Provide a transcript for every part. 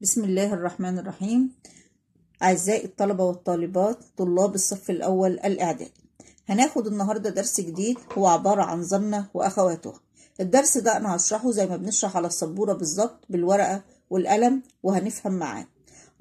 بسم الله الرحمن الرحيم أعزائي الطلبة والطالبات طلاب الصف الأول الإعداد هناخد النهاردة درس جديد هو عبارة عن ظنة وأخواتها الدرس ده أنا هشرحه زي ما بنشرح على السبورة بالظبط بالورقة والقلم وهنفهم معاه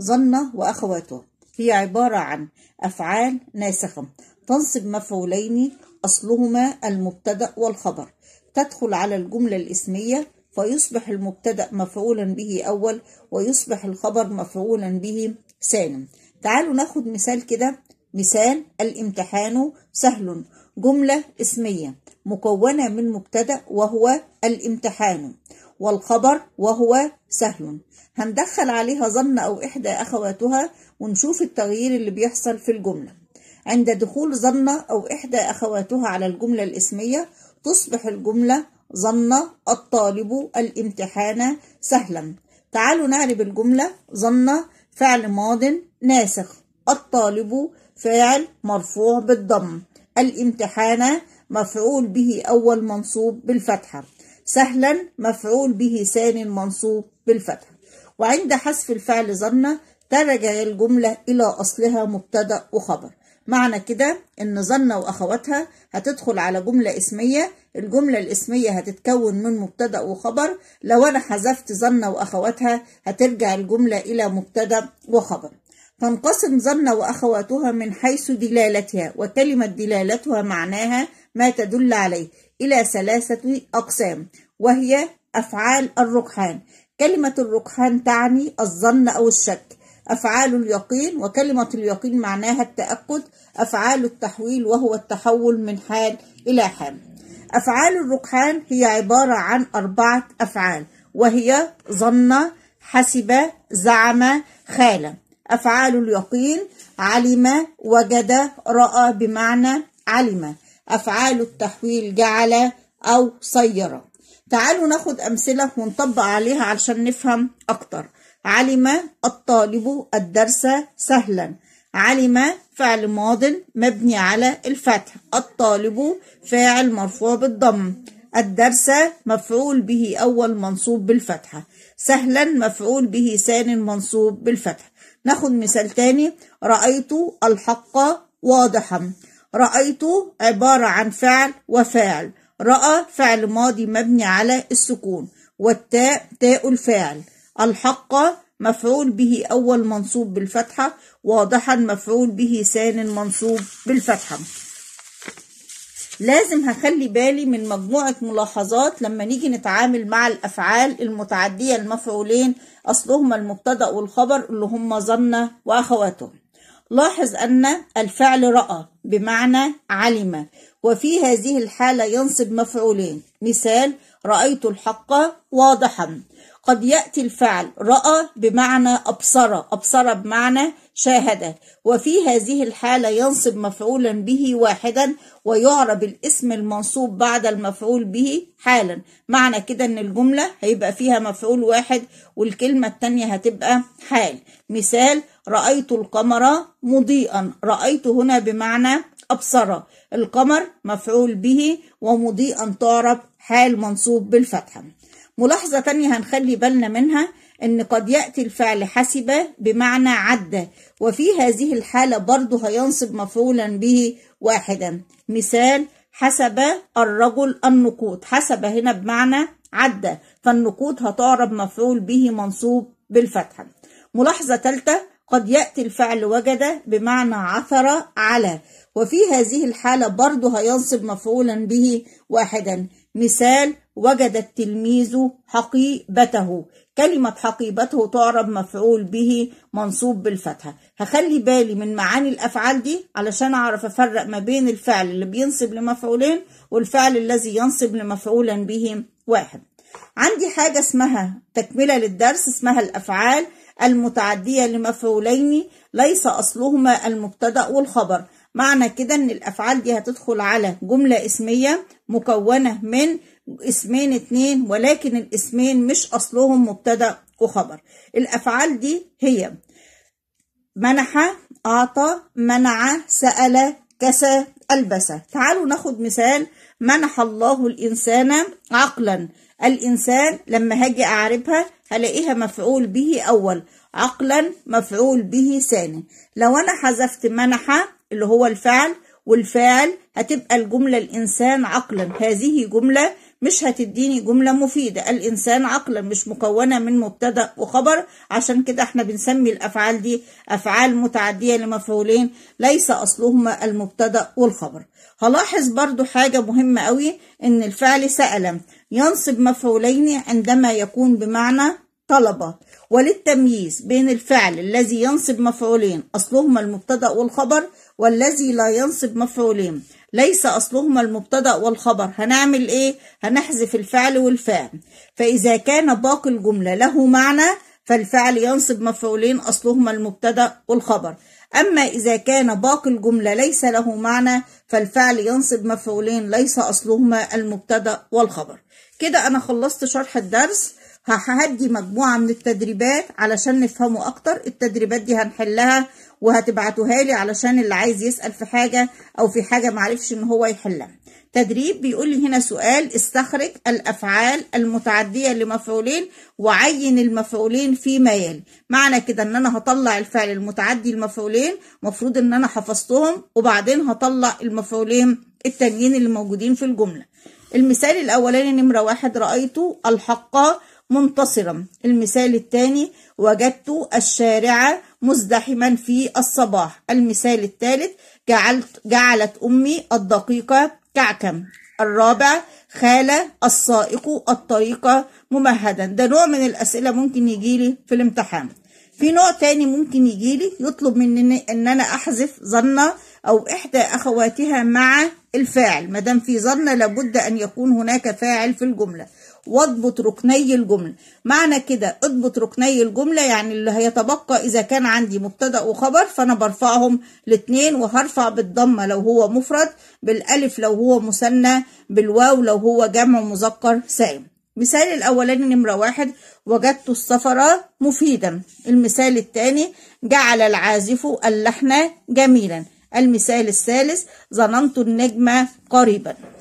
ظنة وأخواتها هي عبارة عن أفعال ناسخة تنصب مفعولين أصلهما المبتدأ والخبر تدخل على الجملة الإسمية فيصبح المبتدأ مفعولا به أول ويصبح الخبر مفعولا به ثاني تعالوا ناخد مثال كده مثال الامتحان سهل جملة اسمية مكونة من مبتدأ وهو الامتحان والخبر وهو سهل هندخل عليها ظن أو إحدى أخواتها ونشوف التغيير اللي بيحصل في الجملة عند دخول ظن أو إحدى أخواتها على الجملة الاسمية تصبح الجملة ظن الطالب الامتحان سهلا تعالوا نعرب الجملة ظن فعل ماض ناسخ الطالب فعل مرفوع بالضم الامتحان مفعول به أول منصوب بالفتحة سهلا مفعول به ثاني منصوب بالفتحة وعند حذف الفعل ظن ترجع الجملة إلى أصلها مبتدأ وخبر معنى كده إن ظنة وأخواتها هتدخل على جملة اسمية الجملة الاسمية هتتكون من مبتدأ وخبر لو أنا حذفت ظنة وأخواتها هترجع الجملة إلى مبتدأ وخبر تنقسم ظنة وأخواتها من حيث دلالتها وكلمة دلالتها معناها ما تدل عليه إلى ثلاثة أقسام وهي أفعال الركحان كلمة الركحان تعني الظن أو الشك أفعال اليقين وكلمة اليقين معناها التأكد أفعال التحويل وهو التحول من حال إلى حال أفعال الركحان هي عبارة عن أربعة أفعال وهي ظن حسب زعم خال أفعال اليقين علم وجد رأى بمعنى علم أفعال التحويل جعل أو صير تعالوا ناخد أمثلة ونطبق عليها علشان نفهم أكتر علم الطالب الدرس سهلا علم فعل ماض مبني على الفتح الطالب فاعل مرفوع بالضم الدرس مفعول به أول منصوب بالفتحة سهلا مفعول به ثاني منصوب بالفتح ناخد مثال تاني رأيت الحق واضحا رأيت عبارة عن فعل وفاعل رأى فعل ماضي مبني على السكون والتاء تاء الفاعل الحق مفعول به أول منصوب بالفتحة واضحا مفعول به ثاني منصوب بالفتحة لازم هخلي بالي من مجموعة ملاحظات لما نيجي نتعامل مع الأفعال المتعدية المفعولين أصلهما المبتدأ والخبر اللي هما ظن وأخواتهم لاحظ أن الفعل رأى بمعنى علم وفي هذه الحالة ينصب مفعولين مثال رأيت الحق واضحا قد يأتي الفعل رأى بمعنى أبصر أبصر بمعنى شاهد وفي هذه الحالة ينصب مفعولا به واحدا ويعرب الاسم المنصوب بعد المفعول به حالا معنى كده ان الجملة هيبقى فيها مفعول واحد والكلمة التانية هتبقى حال مثال رأيت القمر مضيئا رأيت هنا بمعنى أبصر القمر مفعول به ومضيئا تعرب حال منصوب بالفتحة ملاحظة تانية هنخلي بالنا منها ان قد يأتي الفعل حسب بمعنى عدة وفي هذه الحالة برضه هينصب مفعولا به واحدا مثال حسب الرجل النقود حسب هنا بمعنى عدة فالنقود هتعرب مفعول به منصوب بالفتحة ملاحظة تالتة قد يأتي الفعل وجد بمعنى عثر على وفي هذه الحالة برضه هينصب مفعولا به واحدا مثال وجد التلميذ حقيبته كلمة حقيبته تعرب مفعول به منصوب بالفتحة هخلي بالي من معاني الأفعال دي علشان أعرف أفرق ما بين الفعل اللي بينصب لمفعولين والفعل الذي ينصب لمفعولا به واحد عندي حاجة اسمها تكملة للدرس اسمها الأفعال المتعدية لمفعولين ليس أصلهما المبتدأ والخبر معنى كده أن الأفعال دي هتدخل على جملة اسمية مكونة من اسمين اتنين ولكن الاسمين مش أصلهم مبتدأ وخبر الأفعال دي هي منح أعطى منع سأل كسى ألبس تعالوا ناخد مثال منح الله الإنسان عقلا الإنسان لما هاجي أعربها هلاقيها مفعول به أول عقلا مفعول به ثاني لو أنا حذفت منح اللي هو الفعل والفعل هتبقى الجملة الإنسان عقلا هذه جملة مش هتديني جملة مفيدة الإنسان عقلا مش مكونة من مبتدأ وخبر عشان كده احنا بنسمي الأفعال دي أفعال متعدية لمفعولين ليس أصلهما المبتدأ والخبر هلاحظ برضو حاجة مهمة قوي إن الفعل سأل ينصب مفعولين عندما يكون بمعنى طلبة وللتمييز بين الفعل الذي ينصب مفعولين أصلهما المبتدأ والخبر والذي لا ينصب مفعولين ليس أصلهما المبتدأ والخبر هنعمل إيه؟ هنحذف الفعل والفعل فإذا كان باقي الجملة له معنى فالفعل ينصب مفعولين أصلهما المبتدأ والخبر أما إذا كان باقي الجملة ليس له معنى فالفعل ينصب مفعولين ليس أصلهما المبتدأ والخبر كده أنا خلصت شرح الدرس هدي مجموعة من التدريبات علشان نفهمه أكتر التدريبات دي هنحلها وهتبعتوها لي علشان اللي عايز يسأل في حاجة أو في حاجة معرفش إن هو يحلها تدريب بيقول لي هنا سؤال استخرج الأفعال المتعدية لمفعولين وعين المفعولين فيما يلي معنى كده إن أنا هطلع الفعل المتعدي لمفعولين مفروض إن أنا حفظتهم وبعدين هطلع المفعولين التانيين اللي موجودين في الجملة المثال الأولاني نمرة واحد رأيته الحقة منتصرا المثال الثاني وجدت الشارع مزدحما في الصباح المثال الثالث جعلت جعلت أمي الدقيقة كعكا الرابع خال السائق الطريق ممهدا ده نوع من الأسئلة ممكن يجي لي في الامتحان في نوع تاني ممكن يجي لي يطلب مني ان انا احذف ظنة او احدى اخواتها مع الفاعل ما دام في ظنة لابد ان يكون هناك فاعل في الجملة واضبط ركني الجملة معنى كده اضبط ركني الجملة يعني اللي هيتبقى إذا كان عندي مبتدأ وخبر فأنا برفعهم الاتنين وهرفع بالضمة لو هو مفرد بالألف لو هو مثنى بالواو لو هو جمع مذكر سالم مثال الأولاني نمرة واحد وجدت السفر مفيدا المثال الثاني جعل العازف اللحن جميلا المثال الثالث ظننت النجم قريبا